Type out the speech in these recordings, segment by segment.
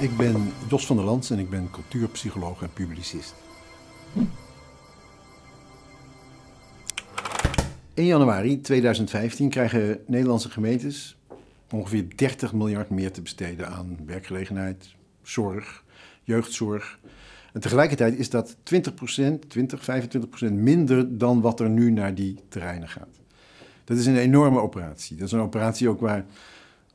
Ik ben Jos van der Lans en ik ben cultuurpsycholoog en publicist. In januari 2015 krijgen Nederlandse gemeentes ongeveer 30 miljard meer te besteden aan werkgelegenheid, zorg, jeugdzorg. En tegelijkertijd is dat 20%, 20, 25% minder dan wat er nu naar die terreinen gaat. Dat is een enorme operatie. Dat is een operatie ook waar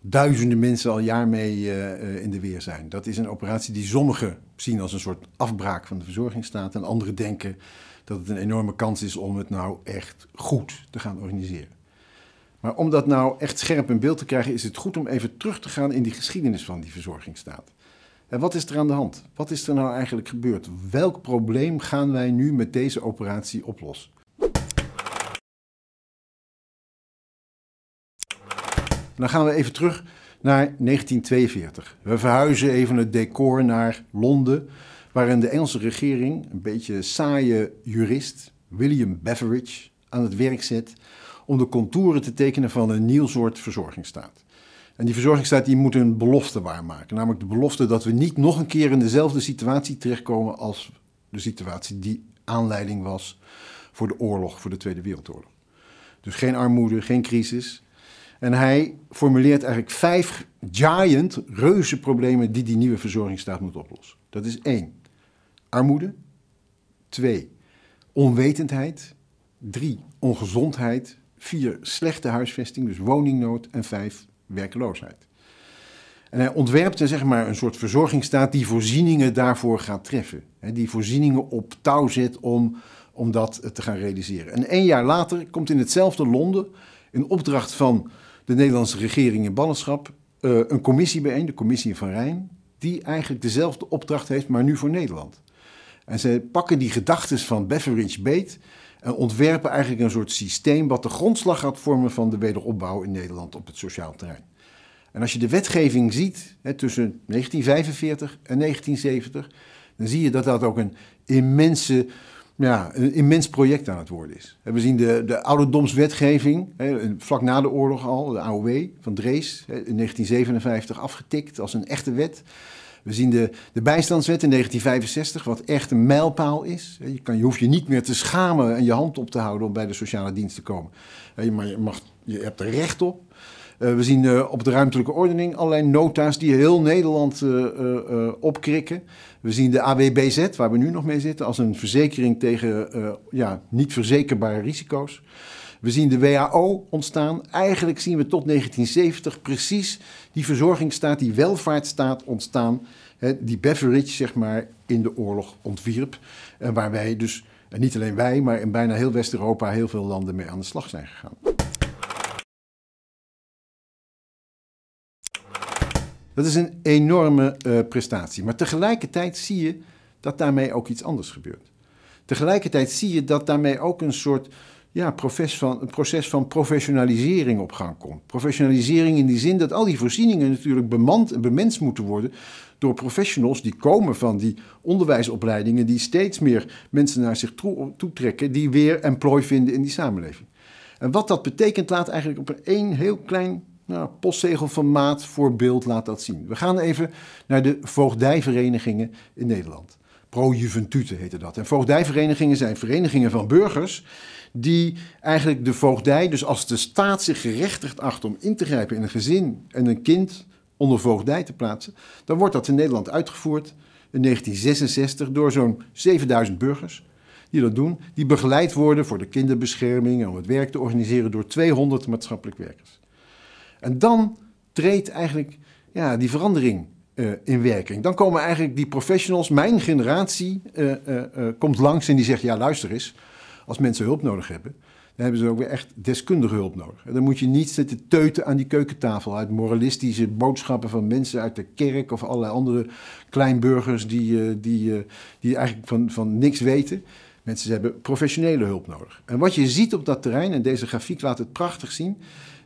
duizenden mensen al jaar mee eh, eh, in de weer zijn. Dat is een operatie die sommigen zien als een soort afbraak van de verzorgingsstaat. En anderen denken dat het een enorme kans is om het nou echt goed te gaan organiseren. Maar om dat nou echt scherp in beeld te krijgen, is het goed om even terug te gaan in die geschiedenis van die verzorgingsstaat. En wat is er aan de hand? Wat is er nou eigenlijk gebeurd? Welk probleem gaan wij nu met deze operatie oplossen? dan gaan we even terug naar 1942. We verhuizen even het decor naar Londen, waarin de Engelse regering een beetje saaie jurist William Beveridge aan het werk zet om de contouren te tekenen van een nieuw soort verzorgingsstaat. En die verzorgingsstaat die moet een belofte waarmaken, namelijk de belofte dat we niet nog een keer in dezelfde situatie terechtkomen als de situatie die aanleiding was voor de oorlog, voor de Tweede Wereldoorlog. Dus geen armoede, geen crisis, en hij formuleert eigenlijk vijf giant, reuze problemen die die nieuwe verzorgingsstaat moet oplossen. Dat is één, armoede. Twee, onwetendheid. Drie, ongezondheid. Vier, slechte huisvesting, dus woningnood. En vijf, werkloosheid. En hij ontwerpt zeg maar, een soort verzorgingsstaat die voorzieningen daarvoor gaat treffen. Die voorzieningen op touw zet om, om dat te gaan realiseren. En één jaar later komt in hetzelfde Londen een opdracht van de Nederlandse regering in Ballenschap eh, een commissie bijeen, de commissie van Rijn, die eigenlijk dezelfde opdracht heeft, maar nu voor Nederland. En ze pakken die gedachten van Beveridge beet en ontwerpen eigenlijk een soort systeem wat de grondslag gaat vormen van de wederopbouw in Nederland op het sociaal terrein. En als je de wetgeving ziet hè, tussen 1945 en 1970, dan zie je dat dat ook een immense ja, een immens project aan het worden is. We zien de, de ouderdomswetgeving, vlak na de oorlog al, de AOW van Drees, in 1957 afgetikt als een echte wet. We zien de, de bijstandswet in 1965, wat echt een mijlpaal is. Je, kan, je hoeft je niet meer te schamen en je hand op te houden om bij de sociale dienst te komen. Maar je, mag, je hebt er recht op. Eh, we zien eh, op de ruimtelijke ordening allerlei nota's die heel Nederland eh, opkrikken. We zien de AWBZ, waar we nu nog mee zitten, als een verzekering tegen ja, niet verzekerbare risico's. We zien de WHO ontstaan. Eigenlijk zien we tot 1970 precies die verzorgingsstaat, die welvaartsstaat ontstaan. die Beveridge, zeg maar, in de oorlog ontwierp. En waar wij dus, niet alleen wij, maar in bijna heel West-Europa heel veel landen mee aan de slag zijn gegaan. Dat is een enorme eh, prestatie. Maar tegelijkertijd zie je dat daarmee ook iets anders gebeurt. Tegelijkertijd zie je dat daarmee ook een soort ja, proces van, een proces van professionalisering op gang komt. Professionalisering in die zin dat al die voorzieningen natuurlijk bemand en bemens moeten worden door professionals die komen van die onderwijsopleidingen, die steeds meer mensen naar zich toe trekken die weer employ vinden in die samenleving. En wat dat betekent, laat eigenlijk op een één heel klein nou, maat voor beeld laat dat zien. We gaan even naar de voogdijverenigingen in Nederland. Pro-Juventute heette dat. En voogdijverenigingen zijn verenigingen van burgers die eigenlijk de voogdij, dus als de staat zich gerechtigd acht om in te grijpen in een gezin en een kind onder voogdij te plaatsen, dan wordt dat in Nederland uitgevoerd in 1966 door zo'n 7000 burgers die dat doen, die begeleid worden voor de kinderbescherming en om het werk te organiseren door 200 maatschappelijk werkers. En dan treedt eigenlijk ja, die verandering eh, in werking. Dan komen eigenlijk die professionals, mijn generatie, eh, eh, komt langs en die zegt: ja, luister eens, als mensen hulp nodig hebben, dan hebben ze ook weer echt deskundige hulp nodig. En dan moet je niet zitten teuten aan die keukentafel uit moralistische boodschappen van mensen uit de kerk of allerlei andere kleinburgers die, die, die eigenlijk van, van niks weten. Mensen hebben professionele hulp nodig. En wat je ziet op dat terrein, en deze grafiek laat het prachtig zien,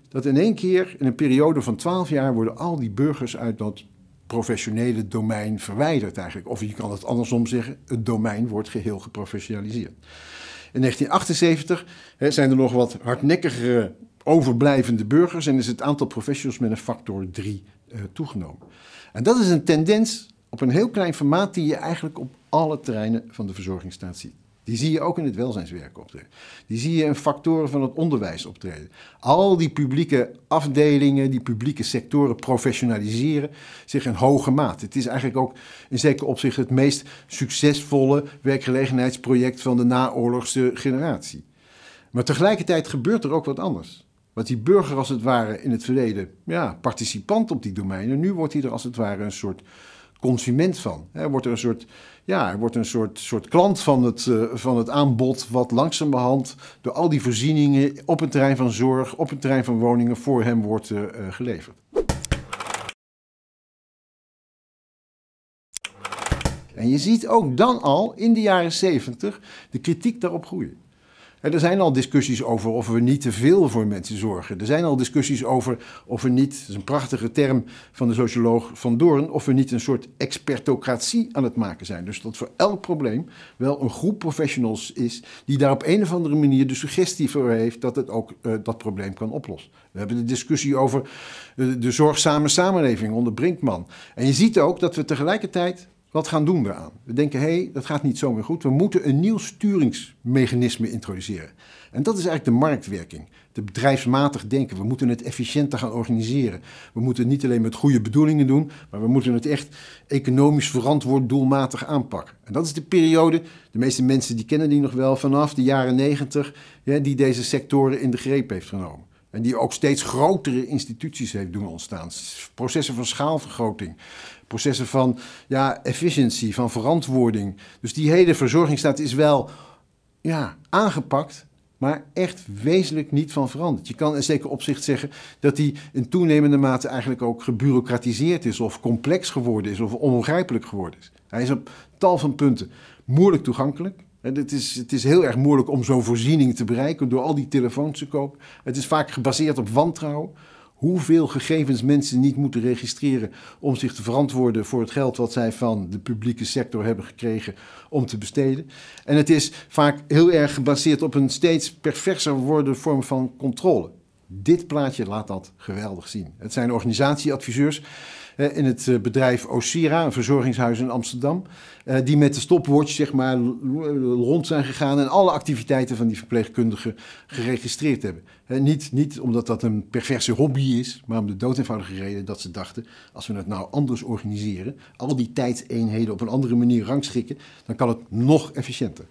dat in één keer, in een periode van twaalf jaar, worden al die burgers uit dat professionele domein verwijderd eigenlijk. Of je kan het andersom zeggen, het domein wordt geheel geprofessionaliseerd. In 1978 hè, zijn er nog wat hardnekkigere overblijvende burgers en is het aantal professionals met een factor 3 eh, toegenomen. En dat is een tendens op een heel klein formaat die je eigenlijk op alle terreinen van de verzorgingsstaat ziet. Die zie je ook in het welzijnswerk optreden. Die zie je in factoren van het onderwijs optreden. Al die publieke afdelingen, die publieke sectoren professionaliseren zich in hoge mate. Het is eigenlijk ook in zekere opzicht het meest succesvolle werkgelegenheidsproject van de naoorlogse generatie. Maar tegelijkertijd gebeurt er ook wat anders. Wat die burger als het ware in het verleden, ja, participant op die domeinen, nu wordt hij er als het ware een soort consument van. Hij wordt er een soort, ja, wordt een soort, soort klant van het, eh, van het aanbod, wat langzamerhand door al die voorzieningen op een terrein van zorg, op een terrein van woningen voor hem wordt eh, eh, geleverd. En je ziet ook dan al in de jaren 70 de kritiek daarop groeien. Er zijn al discussies over of we niet te veel voor mensen zorgen. Er zijn al discussies over of we niet, dat is een prachtige term van de socioloog Van Doorn, of we niet een soort expertocratie aan het maken zijn. Dus dat voor elk probleem wel een groep professionals is die daar op een of andere manier de suggestie voor heeft dat het ook eh, dat probleem kan oplossen. We hebben de discussie over eh, de zorgzame samenleving onder Brinkman. En je ziet ook dat we tegelijkertijd wat gaan doen we aan? We denken, hé, hey, dat gaat niet zomaar goed. We moeten een nieuw sturingsmechanisme introduceren. En dat is eigenlijk de marktwerking. De bedrijfsmatig denken. We moeten het efficiënter gaan organiseren. We moeten het niet alleen met goede bedoelingen doen, maar we moeten het echt economisch verantwoord doelmatig aanpakken. En dat is de periode, de meeste mensen die kennen die nog wel, vanaf de jaren negentig, die deze sectoren in de greep heeft genomen. En die ook steeds grotere instituties heeft doen ontstaan. Processen van schaalvergroting processen van ja, efficiëntie, van verantwoording. Dus die hele verzorgingsstaat is wel ja, aangepakt, maar echt wezenlijk niet van veranderd. Je kan in zeker opzicht zeggen dat die in toenemende mate eigenlijk ook gebureaucratiseerd is, of complex geworden is, of onbegrijpelijk geworden is. Hij is op tal van punten moeilijk toegankelijk. Het is, het is heel erg moeilijk om zo'n voorziening te bereiken door al die telefoons te kopen. Het is vaak gebaseerd op wantrouwen hoeveel gegevens mensen niet moeten registreren om zich te verantwoorden voor het geld wat zij van de publieke sector hebben gekregen om te besteden. En het is vaak heel erg gebaseerd op een steeds perverser wordende vorm van controle. Dit plaatje laat dat geweldig zien. Het zijn organisatieadviseurs in het eh, bedrijf Osira, een verzorgingshuis in Amsterdam. Eh, die met de stopwatch zeg maar, rond zijn gegaan en alle activiteiten van die verpleegkundigen geregistreerd hebben. niet, niet omdat dat een perverse hobby is, maar om de dood eenvoudige reden dat ze dachten: als we het nou anders organiseren, al die tijdseenheden op een andere manier rangschikken, dan kan het nog efficiënter.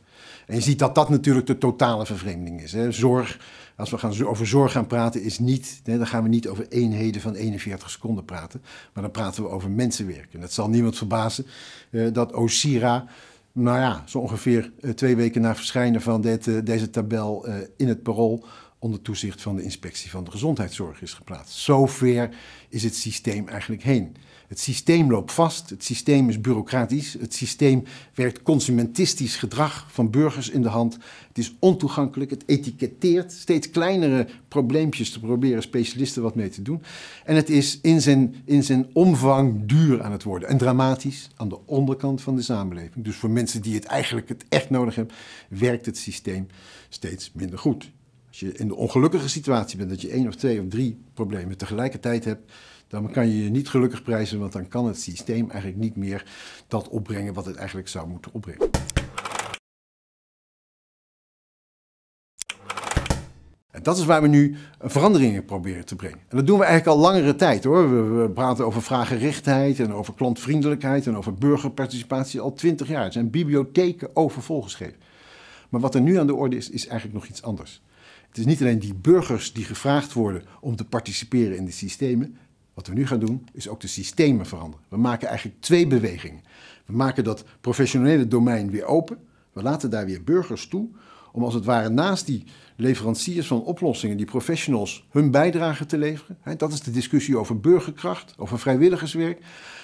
En je ziet dat dat natuurlijk de totale vervreemding is. Hè. Zorg als we gaan over zorg gaan praten, is niet, dan gaan we niet over eenheden van 41 seconden praten. Maar dan praten we over mensenwerk. En dat zal niemand verbazen eh, dat OSIRA, nou ja, zo ongeveer eh, twee weken na verschijnen van dit, eh, deze tabel eh, in het parool onder toezicht van de inspectie van de gezondheidszorg is geplaatst. Zover is het systeem eigenlijk heen. Het systeem loopt vast, het systeem is bureaucratisch, het systeem werkt consumentistisch gedrag van burgers in de hand. Het is ontoegankelijk, het etiketteert steeds kleinere probleempjes te proberen specialisten wat mee te doen. En het is in zijn, in zijn omvang duur aan het worden en dramatisch aan de onderkant van de samenleving. Dus voor mensen die het eigenlijk het echt nodig hebben, werkt het systeem steeds minder goed. Als je in de ongelukkige situatie bent dat je één of twee of drie problemen tegelijkertijd hebt, dan kan je je niet gelukkig prijzen, want dan kan het systeem eigenlijk niet meer dat opbrengen wat het eigenlijk zou moeten opbrengen. En dat is waar we nu veranderingen proberen te brengen. En dat doen we eigenlijk al langere tijd hoor. We, praten over vragenrichtheid en over klantvriendelijkheid en over burgerparticipatie al twintig jaar. Er zijn bibliotheken overvolgeschreven. geschreven. Maar wat er nu aan de orde is, is eigenlijk nog iets anders. Het is niet alleen die burgers die gevraagd worden om te participeren in de systemen. Wat we nu gaan doen, is ook de systemen veranderen. We maken eigenlijk twee bewegingen. We maken dat professionele domein weer open. We laten daar weer burgers toe om als het ware naast die leveranciers van oplossingen, die professionals, hun bijdrage te leveren. Dat is de discussie over burgerkracht, over vrijwilligerswerk.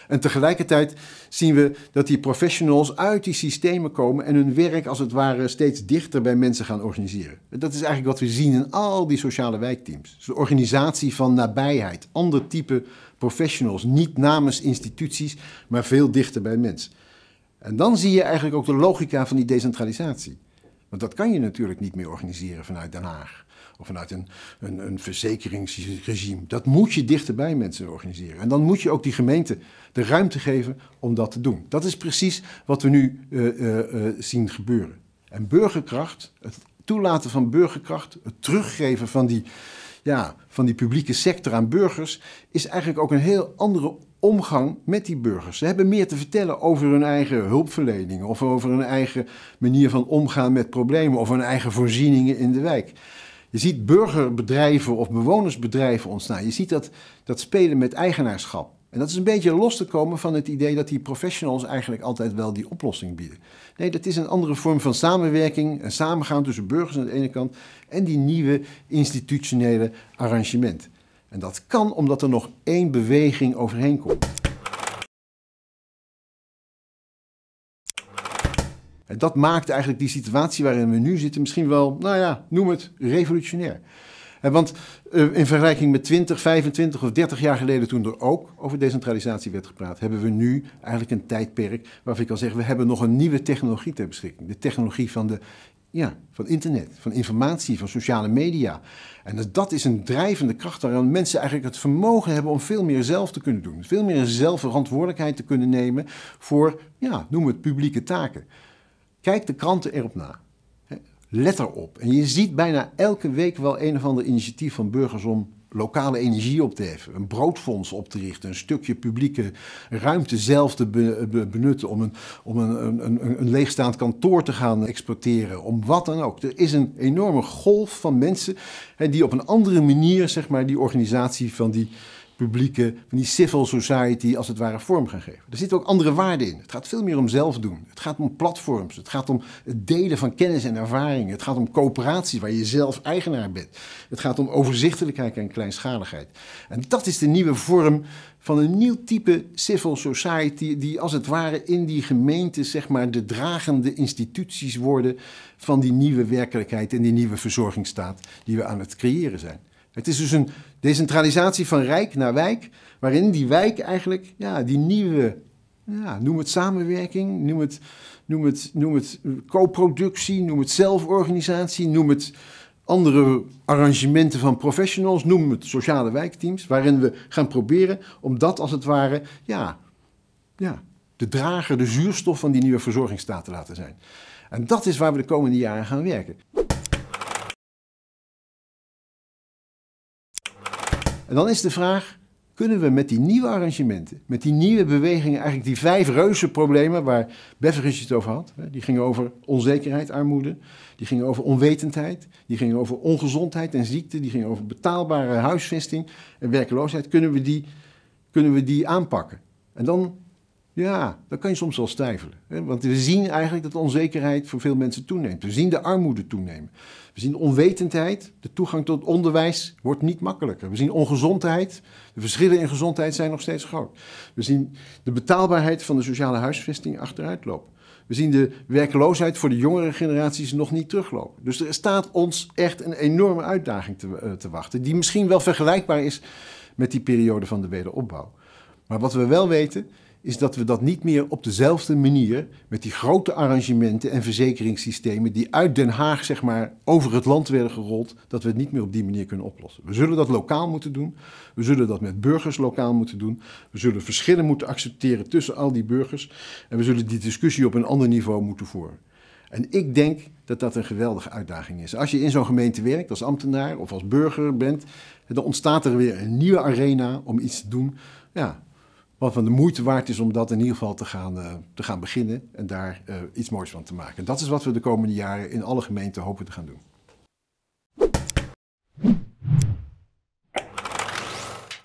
En tegelijkertijd zien we dat die professionals uit die systemen komen en hun werk als het ware steeds dichter bij mensen gaan organiseren. Dat is eigenlijk wat we zien in al die sociale wijkteams. Dus de organisatie van nabijheid, ander type professionals, niet namens instituties, maar veel dichter bij mensen. En dan zie je eigenlijk ook de logica van die decentralisatie. Want dat kan je natuurlijk niet meer organiseren vanuit Den Haag. Of vanuit een, een, een verzekeringsregime. Dat moet je dichterbij mensen organiseren. En dan moet je ook die gemeente de ruimte geven om dat te doen. Dat is precies wat we nu eh, eh, eh, zien gebeuren. En burgerkracht, het toelaten van burgerkracht, het teruggeven van die, ja, van die publieke sector aan burgers, is eigenlijk ook een heel andere omgang met die burgers. Ze hebben meer te vertellen over hun eigen hulpverlening of over hun eigen manier van omgaan met problemen of hun eigen voorzieningen in de wijk. Je ziet burgerbedrijven of bewonersbedrijven ontstaan. Je ziet dat, dat spelen met eigenaarschap. En dat is een beetje los te komen van het idee dat die professionals eigenlijk altijd wel die oplossing bieden. Nee, dat is een andere vorm van samenwerking en samengaan tussen burgers aan de ene kant en die nieuwe institutionele arrangement. En dat kan omdat er nog één beweging overheen komt. En dat maakt eigenlijk die situatie waarin we nu zitten misschien wel, nou ja, noem het revolutionair. Want eh, in vergelijking met 20, 25 of 30 jaar geleden, toen er ook over decentralisatie werd gepraat, hebben we nu eigenlijk een tijdperk waarvan ik kan zeggen, we hebben nog een nieuwe technologie ter beschikking. De technologie van de ja, van internet, van informatie, van sociale media. En dat is een drijvende kracht waarin mensen eigenlijk het vermogen hebben om veel meer zelf te kunnen doen. Veel meer zelf verantwoordelijkheid te kunnen nemen voor, ja, noem het publieke taken. Kijk de kranten erop na. Let erop. En je ziet bijna elke week wel een of ander initiatief van burgers om lokale energie op te heffen, een broodfonds op te richten, een stukje publieke ruimte zelf te benutten, om, een, om een, een, een, leegstaand kantoor te gaan exploiteren, om wat dan ook. Er is een enorme golf van mensen hè, die op een andere manier zeg maar, die organisatie van die publieke, van die civil society als het ware vorm gaan geven. Er zitten ook andere waarden in. Het gaat veel meer om zelf doen. Het gaat om platforms. Het gaat om het delen van kennis en ervaringen. Het gaat om coöperaties waar je zelf eigenaar bent. Het gaat om overzichtelijkheid en kleinschaligheid. En dat is de nieuwe vorm van een nieuw type civil society die als het ware in die gemeente zeg maar de dragende instituties worden van die nieuwe werkelijkheid en die nieuwe verzorgingsstaat die we aan het creëren zijn. Het is dus een decentralisatie van rijk naar wijk, waarin die wijk eigenlijk ja, die nieuwe, ja, noem het samenwerking, noem het, noem het, noem het co-productie, noem het zelforganisatie, noem het andere arrangementen van professionals, noem het sociale wijkteams, waarin we gaan proberen om dat als het ware, ja, ja, de drager, de zuurstof van die nieuwe verzorgingsstaat te laten zijn. En dat is waar we de komende jaren gaan werken. En dan is de vraag, kunnen we met die nieuwe arrangementen, met die nieuwe bewegingen, eigenlijk die vijf reuze problemen waar Beveridge het over had, die gingen over onzekerheid, armoede, die gingen over onwetendheid, die gingen over ongezondheid en ziekte, die gingen over betaalbare huisvesting en werkloosheid, kunnen we die, kunnen we die aanpakken? En dan ja, dan kan je soms wel stijvelen. Hè? Want we zien eigenlijk dat onzekerheid voor veel mensen toeneemt. We zien de armoede toenemen. We zien onwetendheid. De toegang tot onderwijs wordt niet makkelijker. We zien ongezondheid. De verschillen in gezondheid zijn nog steeds groot. We zien de betaalbaarheid van de sociale huisvesting achteruit lopen. We zien de werkloosheid voor de jongere generaties nog niet teruglopen. Dus er staat ons echt een enorme uitdaging te, eh, te wachten, die misschien wel vergelijkbaar is met die periode van de wederopbouw. Maar wat we wel weten, is dat we dat niet meer op dezelfde manier met die grote arrangementen en verzekeringssystemen die uit Den Haag zeg maar over het land werden gerold, dat we het niet meer op die manier kunnen oplossen. We zullen dat lokaal moeten doen, we zullen dat met burgers lokaal moeten doen, we zullen verschillen moeten accepteren tussen al die burgers en we zullen die discussie op een ander niveau moeten voeren. En ik denk dat dat een geweldige uitdaging is. Als je in zo'n gemeente werkt, als ambtenaar of als burger bent, dan ontstaat er weer een nieuwe arena om iets te doen. Ja, wat van de moeite waard is om dat in ieder geval te gaan, eh, te gaan beginnen en daar eh, iets moois van te maken. Dat is wat we de komende jaren in alle gemeenten hopen te gaan doen.